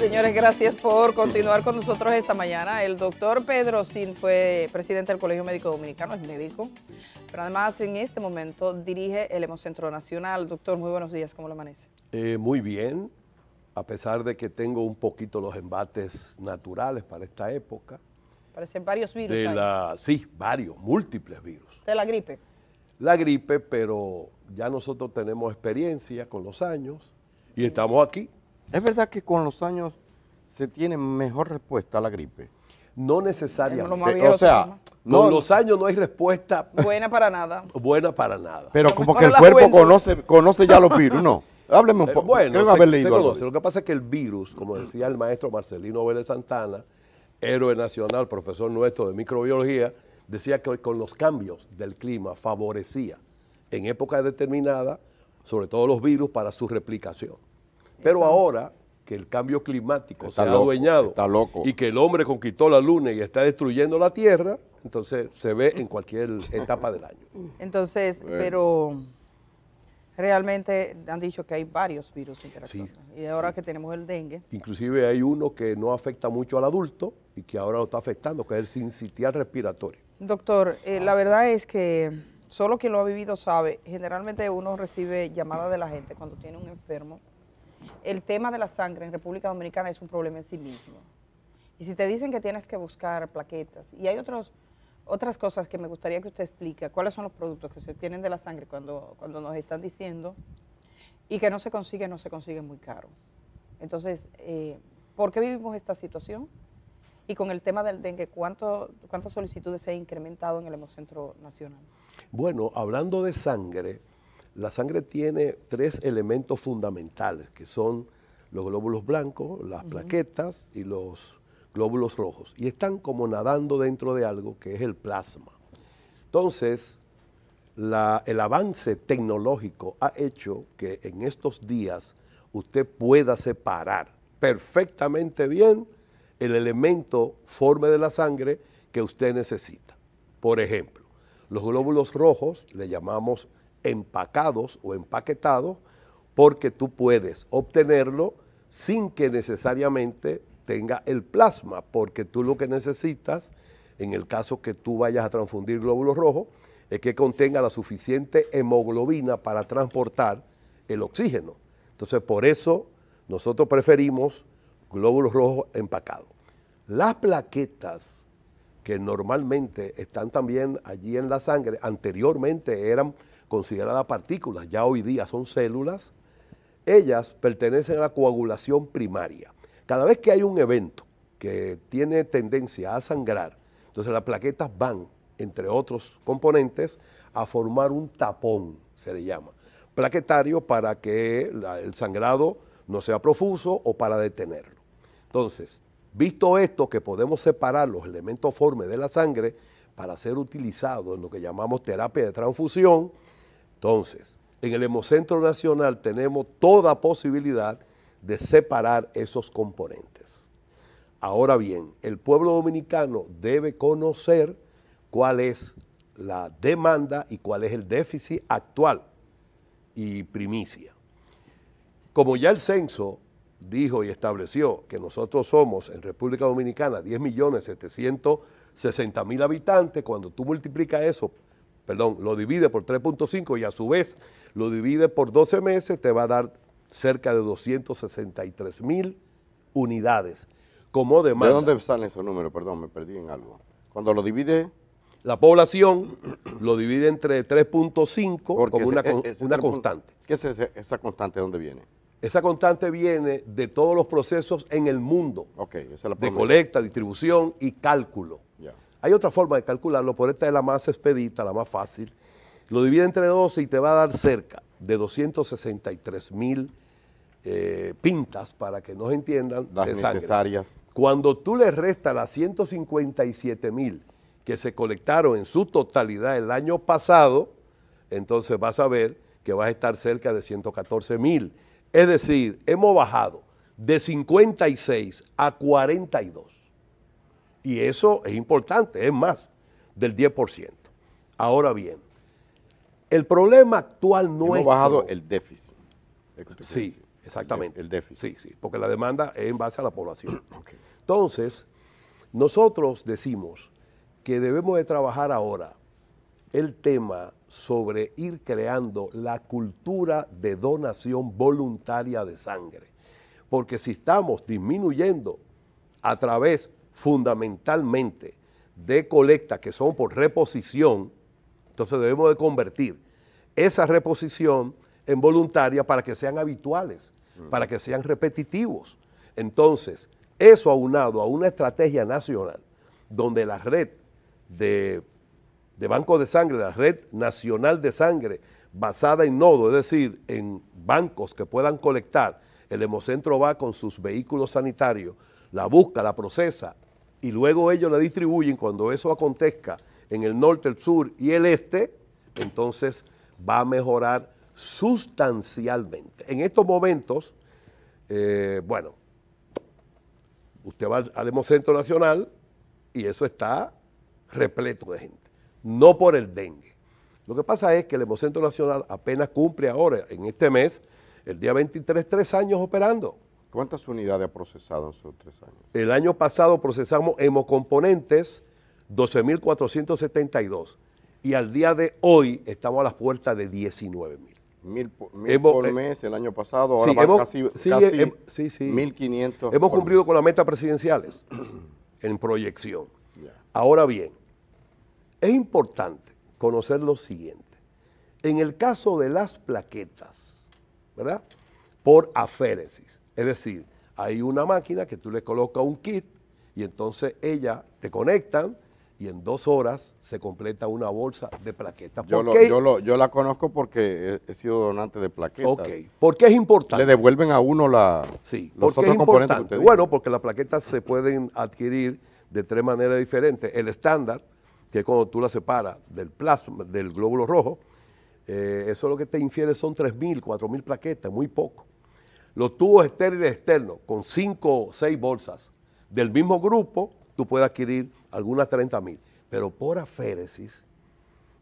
Señores, gracias por continuar con nosotros esta mañana. El doctor Pedro Sin fue presidente del Colegio Médico Dominicano, es médico, pero además en este momento dirige el Hemocentro Nacional. Doctor, muy buenos días, ¿cómo le amanece? Eh, muy bien, a pesar de que tengo un poquito los embates naturales para esta época. Parecen varios virus. De sí, varios, múltiples virus. ¿De la gripe? La gripe, pero ya nosotros tenemos experiencia con los años y estamos aquí ¿Es verdad que con los años se tiene mejor respuesta a la gripe? No necesariamente. O sea, con los años no hay respuesta buena para nada. Buena para nada. Pero como que el cuerpo conoce, ya los virus, ¿no? Hábleme un eh, poco. Bueno, se conoce. Lo que pasa es que el virus, como decía el maestro Marcelino Vélez Santana, héroe nacional, profesor nuestro de microbiología, decía que con los cambios del clima favorecía en época determinada, sobre todo los virus, para su replicación. Pero ahora que el cambio climático se ha adueñado y que el hombre conquistó la luna y está destruyendo la tierra, entonces se ve en cualquier etapa del año. Entonces, pero realmente han dicho que hay varios virus interactivos. y ahora que tenemos el dengue. Inclusive hay uno que no afecta mucho al adulto y que ahora lo está afectando, que es el sincitial respiratorio. Doctor, eh, ah, la verdad es que solo quien lo ha vivido sabe, generalmente uno recibe llamadas de la gente cuando tiene un enfermo el tema de la sangre en República Dominicana es un problema en sí mismo. Y si te dicen que tienes que buscar plaquetas, y hay otros, otras cosas que me gustaría que usted explique, cuáles son los productos que se tienen de la sangre cuando, cuando nos están diciendo y que no se consigue, no se consigue muy caro. Entonces, eh, ¿por qué vivimos esta situación? Y con el tema del dengue, ¿cuánto, ¿cuántas solicitudes se han incrementado en el Hemocentro Nacional? Bueno, hablando de sangre, la sangre tiene tres elementos fundamentales, que son los glóbulos blancos, las plaquetas y los glóbulos rojos. Y están como nadando dentro de algo que es el plasma. Entonces, el avance tecnológico ha hecho que en estos días usted pueda separar perfectamente bien el elemento forme de la sangre que usted necesita. Por ejemplo, los glóbulos rojos le llamamos empacados o empaquetados porque tú puedes obtenerlo sin que necesariamente tenga el plasma, porque tú lo que necesitas, en el caso que tú vayas a transfundir glóbulos rojos, es que contenga la suficiente hemoglobina para transportar el oxígeno. Entonces, por eso nosotros preferimos glóbulos rojos empacados. Las plaquetas que normalmente están también allí en la sangre, anteriormente eran considerada partículas, ya hoy día son células, ellas pertenecen a la coagulación primaria. Cada vez que hay un evento que tiene tendencia a sangrar, entonces las plaquetas van, entre otros componentes, a formar un tapón, se le llama, plaquetario para que el sangrado no sea profuso o para detenerlo. Entonces, visto esto que podemos separar los elementos formes de la sangre para ser utilizados en lo que llamamos terapia de transfusión, entonces, en el Hemocentro Nacional tenemos toda posibilidad de separar esos componentes. Ahora bien, el pueblo dominicano debe conocer cuál es la demanda y cuál es el déficit actual y primicia. Como ya el censo dijo y estableció que nosotros somos en República Dominicana 10.760.000 habitantes, cuando tú multiplicas eso perdón, lo divide por 3.5 y a su vez lo divide por 12 meses, te va a dar cerca de 263 mil unidades como ¿De dónde sale ese número? Perdón, me perdí en algo. Cuando lo divide... La población lo divide entre 3.5 como una, e, constante. ¿Qué es esa constante? ¿De dónde viene? Esa constante viene de todos los procesos en el mundo. de colecta, distribución y cálculo. Ya. Hay otra forma de calcularlo, pero esta es la más expedita, la más fácil. Lo divide entre 12 y te va a dar cerca de 263 mil eh, pintas, para que nos entiendan, las necesarias. Cuando tú le restas las 157 mil que se colectaron en su totalidad el año pasado, entonces vas a ver que vas a estar cerca de 114 mil. Es decir, hemos bajado de 56 a 42. Y eso es importante, es más del 10%. Ahora bien, el problema actual no Hemos bajado el déficit. Sí, exactamente. El, déficit. Sí, sí, porque la demanda es en base a la población. Entonces, nosotros decimos que debemos de trabajar ahora el tema sobre ir creando la cultura de donación voluntaria de sangre. Porque si estamos disminuyendo a través fundamentalmente de colecta que son por reposición, entonces debemos de convertir esa reposición en voluntaria para que sean habituales, para que sean repetitivos. Entonces, eso aunado a una estrategia nacional donde la red de, bancos de sangre, la red nacional de sangre, basada en nodo, es decir, en bancos que puedan colectar, el Hemocentro va con sus vehículos sanitarios la busca, la procesa y luego ellos la distribuyen, cuando eso acontezca en el norte, el sur y el este, entonces va a mejorar sustancialmente. En estos momentos, eh, bueno, usted va al Hemocentro Nacional y eso está repleto de gente, no por el dengue. Lo que pasa es que el Hemocentro Nacional apenas cumple ahora, en este mes, el día 23, tres años operando. ¿Cuántas unidades ha procesado en esos tres años? El año pasado procesamos hemocomponentes 12.472 y al día de hoy estamos a la puerta de 19.000. Mil, por eh, mes el año pasado, ahora sí, eh, hemos, casi, 1.500. Hemos cumplido con las metas presidenciales en proyección. Ahora bien, es importante conocer lo siguiente. En el caso de las plaquetas, ¿verdad? Por aféresis, es decir, hay una máquina que tú le colocas un kit y entonces ella te conectan y en dos horas se completa una bolsa de plaquetas. Yo, la conozco porque he, sido donante de plaquetas. Ok, ¿por qué es importante? Le devuelven a uno la, sí, los otros es importante? bueno, porque las plaquetas se pueden adquirir de tres maneras diferentes. El estándar, que es cuando tú la separas del plasma, del glóbulo rojo, eh, eso lo que te infiere son 3.000, 4.000 plaquetas, muy poco los tubos estériles externos con 5 o 6 bolsas del mismo grupo, tú puedes adquirir algunas 30 mil. Pero por aféresis,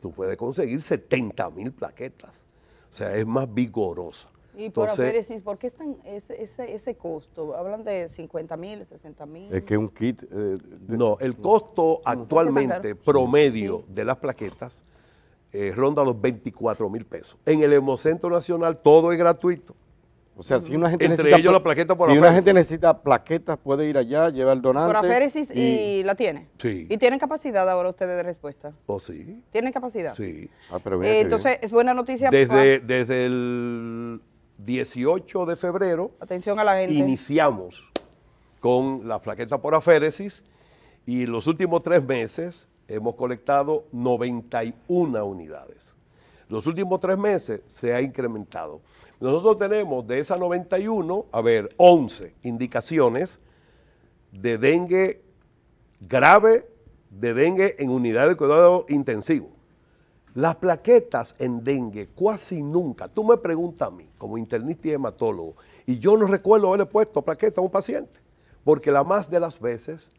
tú puedes conseguir 70 mil plaquetas. O sea, es más vigorosa. Y por aféresis, ¿por qué es tan ese, costo? Hablan de 50 mil, 60 mil. Es que un kit... Eh, no, el costo actualmente promedio de las plaquetas eh, ronda los 24 mil pesos. En el Hemocentro Nacional todo es gratuito. O sea, si una gente necesita, ellos la plaqueta Si una gente necesita plaquetas, puede ir allá, llevar el donante. Por y, la tiene. Sí. Y tienen capacidad ahora ustedes de respuesta. ¿O oh, sí? Tienen capacidad. Sí. Ah, eh, entonces, es buena noticia. Desde, desde el 18 de febrero. Atención a la gente. Iniciamos con la plaqueta por aféresis y los últimos tres meses hemos colectado 91 unidades. Los últimos tres meses se ha incrementado. Nosotros tenemos de esas 91, a ver, 11 indicaciones de dengue grave, de dengue en unidad de cuidado intensivo. Las plaquetas en dengue casi nunca, tú me preguntas a mí, como internista y hematólogo, y yo no recuerdo haberle puesto plaquetas a un paciente, porque la más de las veces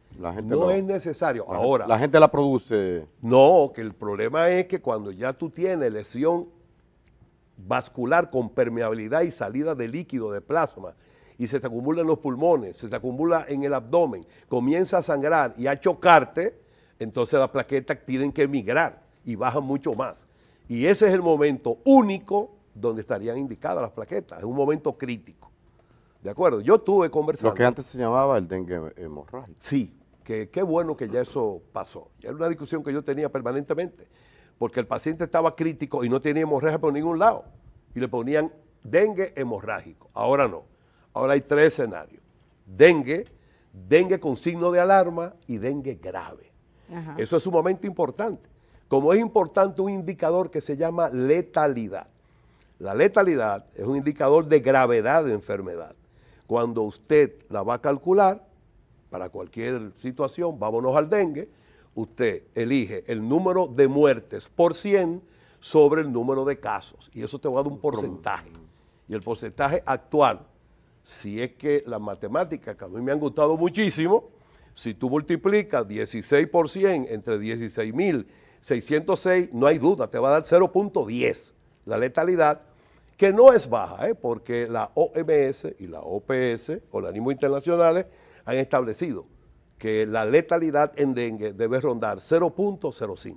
no es necesario. Ahora. La gente la produce. No, que el problema es que cuando ya tú tienes lesión vascular con permeabilidad y salida de líquido, de plasma, y se te acumula en los pulmones, se te acumula en el abdomen, comienza a sangrar y a chocarte, entonces las plaquetas tienen que migrar y bajan mucho más. Y ese es el momento único donde estarían indicadas las plaquetas, es un momento crítico. ¿De acuerdo? Yo tuve conversaciones Lo que antes se llamaba el dengue hemorrágico. Sí, que qué bueno que ya eso pasó. Ya era una discusión que yo tenía permanentemente porque el paciente estaba crítico y no tenía hemorragia por ningún lado. Y le ponían dengue hemorrágico. Ahora no. Ahora hay tres escenarios. Dengue, dengue con signo de alarma y dengue grave. Eso es sumamente importante. Como es importante un indicador que se llama letalidad. La letalidad es un indicador de gravedad de enfermedad. Cuando usted la va a calcular, para cualquier situación, vámonos al dengue, usted elige el número de muertes por 100 sobre el número de casos. Y eso te va a dar un porcentaje. Y el porcentaje actual, si es que las matemáticas, que a mí me han gustado muchísimo, si tú multiplicas 16 por 100 entre 16.606, no hay duda, te va a dar 0.10 la letalidad, que no es baja, ¿eh? porque la OMS y la OPS, o organismos internacionales, han establecido que la letalidad en dengue debe rondar 0.05.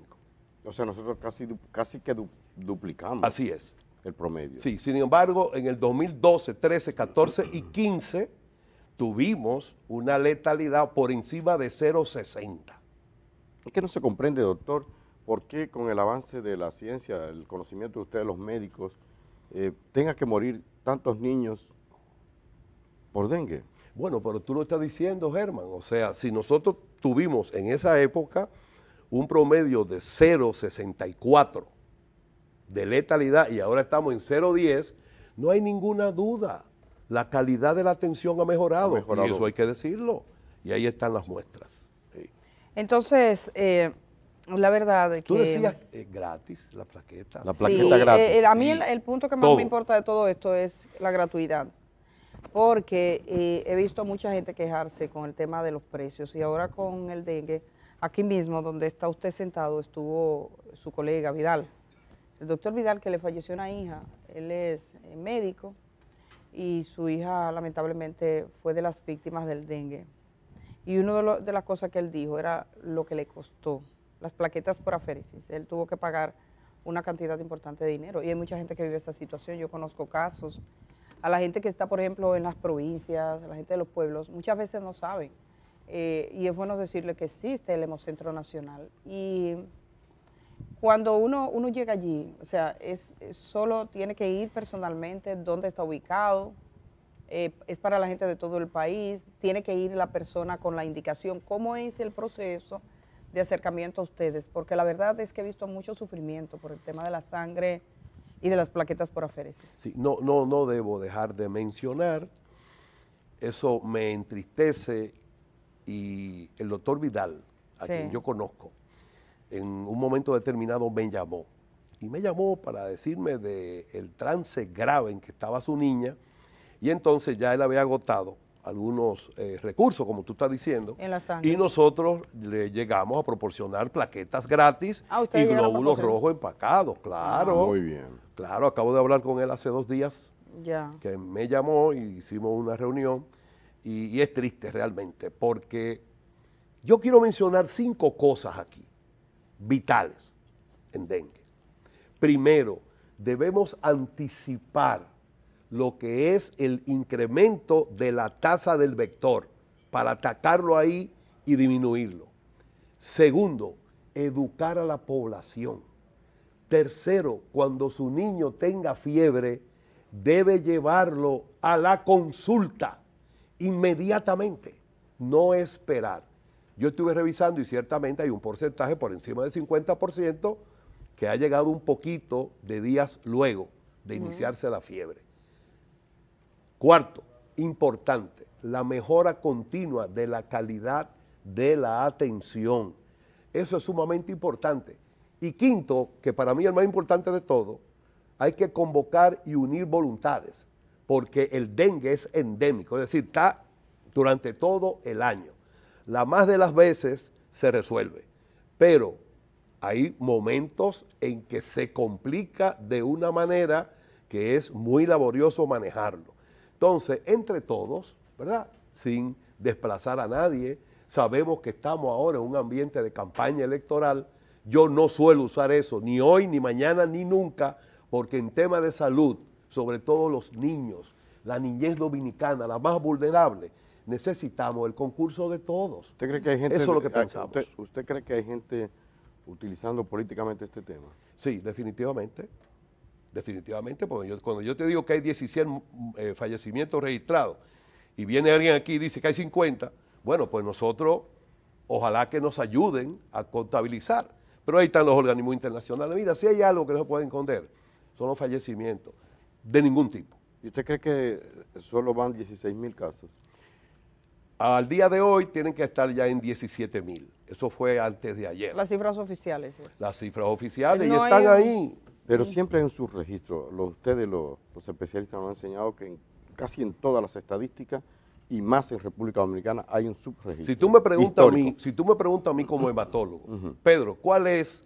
O sea, nosotros casi, casi que duplicamos. Así es. El promedio. Sí, sin embargo, en el 2012, 13, 14 y 15 tuvimos una letalidad por encima de 0.60. Es que no se comprende, doctor, por qué con el avance de la ciencia, el conocimiento de ustedes, los médicos, eh, tenga que morir tantos niños por dengue. Bueno, pero tú lo estás diciendo, Germán. O sea, si nosotros tuvimos en esa época un promedio de 0,64 de letalidad y ahora estamos en 0,10, no hay ninguna duda. La calidad de la atención ha mejorado, eso hay que decirlo. Y ahí están las muestras. Entonces, eh, la verdad es que... Tú decías eh, gratis la plaqueta. La plaqueta gratis. Eh, a mí el, punto que más me importa de todo esto es la gratuidad porque eh, he visto a mucha gente quejarse con el tema de los precios y ahora con el dengue, aquí mismo donde está usted sentado estuvo su colega Vidal, el doctor Vidal que le falleció una hija, él es eh, médico y su hija lamentablemente fue de las víctimas del dengue. Y una de, las cosas que él dijo era lo que le costó, las plaquetas por aférisis. él tuvo que pagar una cantidad importante de dinero y hay mucha gente que vive esta situación, yo conozco casos a la gente que está, por ejemplo, en las provincias, a la gente de los pueblos, muchas veces no saben. Eh, y es bueno decirle que existe el Hemocentro Nacional. Y cuando uno, uno llega allí, o sea, es, solo tiene que ir personalmente, dónde está ubicado, eh, es para la gente de todo el país, tiene que ir la persona con la indicación, cómo es el proceso de acercamiento a ustedes, porque la verdad es que he visto mucho sufrimiento por el tema de la sangre y de las plaquetas por aféresis. Sí, no, no, no debo dejar de mencionar, eso me entristece y el doctor Vidal, a quien yo conozco, en un momento determinado me llamó y me llamó para decirme del el trance grave en que estaba su niña y entonces ya él había agotado algunos eh, recursos, como tú estás diciendo, y nosotros le llegamos a proporcionar plaquetas gratis ah, y glóbulos rojos empacados, claro. Ah, muy bien. Claro, acabo de hablar con él hace dos días, ya. que me llamó y hicimos una reunión, y es triste realmente, porque yo quiero mencionar cinco cosas aquí, vitales, en dengue. Primero, debemos anticipar lo que es el incremento de la tasa del vector para atacarlo ahí y disminuirlo. Segundo, educar a la población. Tercero, cuando su niño tenga fiebre, debe llevarlo a la consulta inmediatamente, no esperar. Yo estuve revisando y ciertamente hay un porcentaje por encima del 50% que ha llegado un poquito de días luego de iniciarse la fiebre. Cuarto, importante, la mejora continua de la calidad de la atención. Eso es sumamente importante. Y quinto, que para mí es el más importante de todo, hay que convocar y unir voluntades, porque el dengue es endémico, es decir, está durante todo el año. La más de las veces se resuelve, pero hay momentos en que se complica de una manera que es muy laborioso manejarlo. Entonces, entre todos, ¿verdad? Sin desplazar a nadie, sabemos que estamos ahora en un ambiente de campaña electoral. Yo no suelo usar eso, ni hoy, ni mañana, ni nunca, porque en tema de salud, sobre todo los niños, la niñez dominicana, la más vulnerable, necesitamos el concurso de todos. ¿Usted cree que hay gente, Eso es lo que ah, pensamos. ¿Usted cree que hay gente utilizando políticamente este tema? Sí, definitivamente. Definitivamente, porque cuando yo te digo que hay 17 mm, mm, eh, fallecimientos registrados y viene alguien aquí y dice que hay 50, bueno, pues nosotros ojalá que nos ayuden a contabilizar. Pero ahí están los organismos internacionales. Mira, si hay algo que no se puede esconder, son los fallecimientos de ningún tipo. ¿Y usted cree que solo van 16 mil casos? Al día de hoy tienen que estar ya en 17 mil. Eso fue antes de ayer. Las cifras oficiales. Las cifras oficiales y están ahí. Pero siempre hay un subregistro. ustedes, los especialistas, nos han enseñado que en, casi en todas las estadísticas y más en República Dominicana hay un subregistro. Si tú me preguntas a mí, si tú me preguntas a mí como hematólogo, Pedro, ¿cuál es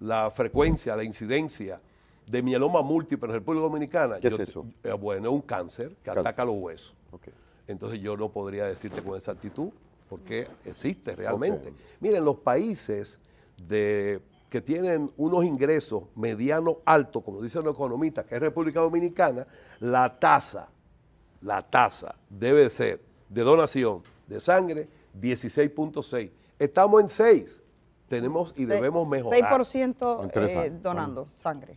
la frecuencia, la incidencia de mieloma múltiple en República Dominicana? ¿Qué es eh, bueno, es un cáncer que ataca los huesos. Entonces yo no podría decirte con exactitud porque existe realmente. Miren, los países de que tienen unos ingresos medianos altos, como dice los economista que es República Dominicana, la tasa, la tasa debe ser de donación de sangre 16.6. Estamos en 6. Tenemos y debemos mejorar. 6% eh, donando sangre.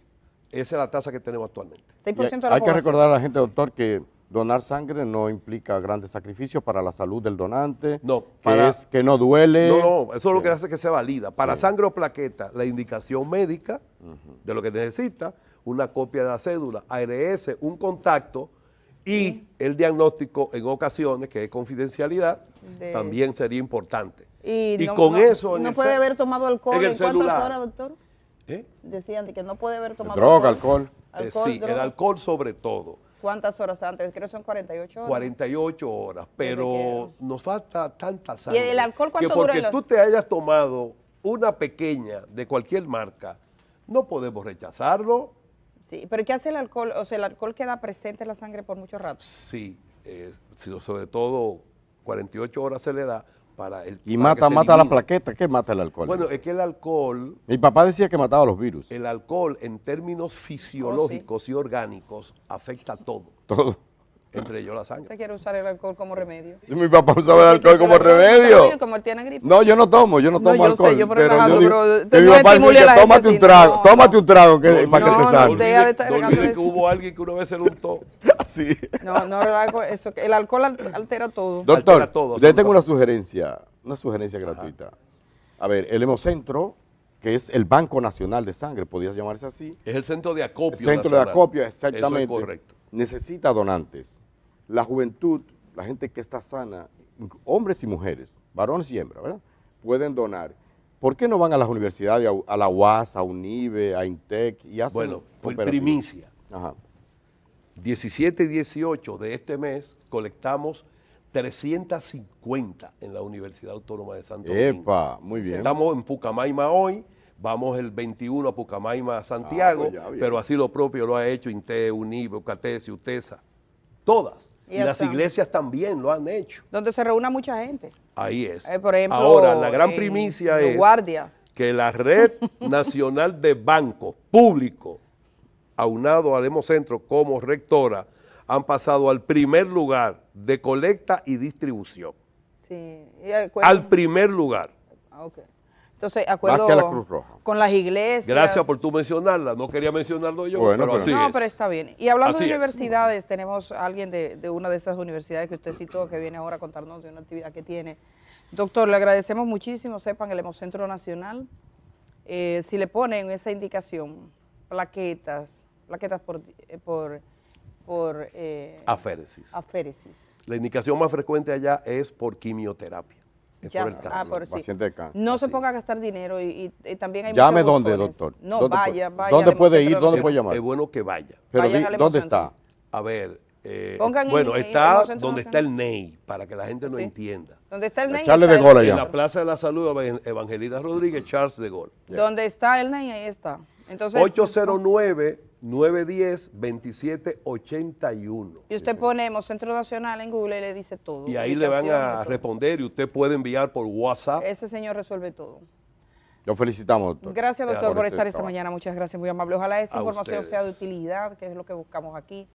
Esa es la tasa que tenemos actualmente. hay que recordar a la gente, doctor, que donar sangre no implica grandes sacrificios para la salud del donante, no, para, que, no duele. No, no, eso es lo que hace que se valida. Para sangre o plaqueta, la indicación médica de lo que necesita, una copia de la cédula, ARS, un contacto y el diagnóstico en ocasiones, que es confidencialidad, también sería importante. Y, con eso... ¿No puede haber tomado alcohol en, el celular. horas, doctor? ¿Eh? Decían que no puede haber tomado... Droga, alcohol. Eh, sí, el alcohol sobre todo ¿Cuántas horas antes? Creo que son 48 horas. 48 horas, pero nos falta tanta sangre. ¿Y el alcohol cuánto que porque tú te hayas tomado una pequeña de cualquier marca, no podemos rechazarlo. Sí, pero ¿qué hace el alcohol? O sea, el alcohol queda presente en la sangre por muchos rato. Sí, sobre todo 48 horas se le da y mata, mata la plaqueta. ¿Qué mata el alcohol? Bueno, es que el alcohol... Mi papá decía que mataba los virus. El alcohol, en términos fisiológicos y orgánicos, afecta todo. Todo entre ellos sangre. ¿Usted quiere usar el alcohol como remedio? mi papá usaba el alcohol como remedio. Como él tiene gripe. No, yo no tomo, yo no tomo no, yo alcohol. Sé, yo pero, pero un tómate un trago, tómate un trago que, para que te salga. No, no, que hubo alguien que una vez se lo Así. Ah, no, no, eso, el alcohol altera todo. Doctor, tengo una sugerencia, una sugerencia gratuita. A ver, el Hemocentro que es el Banco Nacional de Sangre, podías llamarse así. Es el centro de acopio. El centro de acopio, exactamente. correcto necesita donantes. La juventud, la gente que está sana, hombres y mujeres, varones y hembras, ¿verdad? Pueden donar. ¿Por qué no van a las universidades, a, la UAS, a UNIBE, a INTEC y Bueno, por primicia. Ajá. 17 y 18 de este mes colectamos 350 en la Universidad Autónoma de Santo Epa, muy bien. Estamos en Pucamaima hoy Vamos el 21 a Pucamaima, Santiago, ah, pues pero así lo propio lo ha hecho INTE, UNIBE, y UTESA, todas. Y, las iglesias también lo han hecho. Donde se reúna mucha gente. Ahí es. Eh, por ejemplo, Ahora, la gran primicia es que la Red Nacional de Bancos Público, aunado al Centro como rectora, han pasado al primer lugar de colecta y distribución. Sí. Eh, al primer lugar. Ah, okay. Entonces, acuerdo con las iglesias. Gracias por tú mencionarla, no quería mencionarlo yo, pero, así No, pero está bien. Y hablando de universidades, tenemos a alguien de, una de esas universidades que usted citó, que viene ahora a contarnos de una actividad que tiene. Doctor, le agradecemos muchísimo, sepan, el Hemocentro Nacional, eh, si le ponen esa indicación, plaquetas, plaquetas por... Eh, por, por eh, aféresis. Aféresis. La indicación más frecuente allá es por quimioterapia. Ah, no se ponga a gastar dinero y, eh, también Llame dónde, doctor. No, vaya, vaya. ¿Dónde puede ir? ¿Dónde puede llamar? Es bueno que vaya. Pero ¿dónde está? A ver, eh, bueno, está donde está el NEI, para que la gente lo entienda. ¿Dónde está el NEI? En la Plaza de la Salud, Evangelita Rodríguez, Charles de Gaulle. dónde Donde está el NEI, ahí está. Entonces, 809 910 2781. Y usted ponemos Centro Nacional en Google y le dice todo. Y ahí le van a responder y usted puede enviar por WhatsApp. Ese señor resuelve todo. Lo felicitamos, doctor. Gracias, doctor, por estar esta mañana. Muchas gracias, muy amable. Ojalá esta información sea de utilidad, que es lo que buscamos aquí.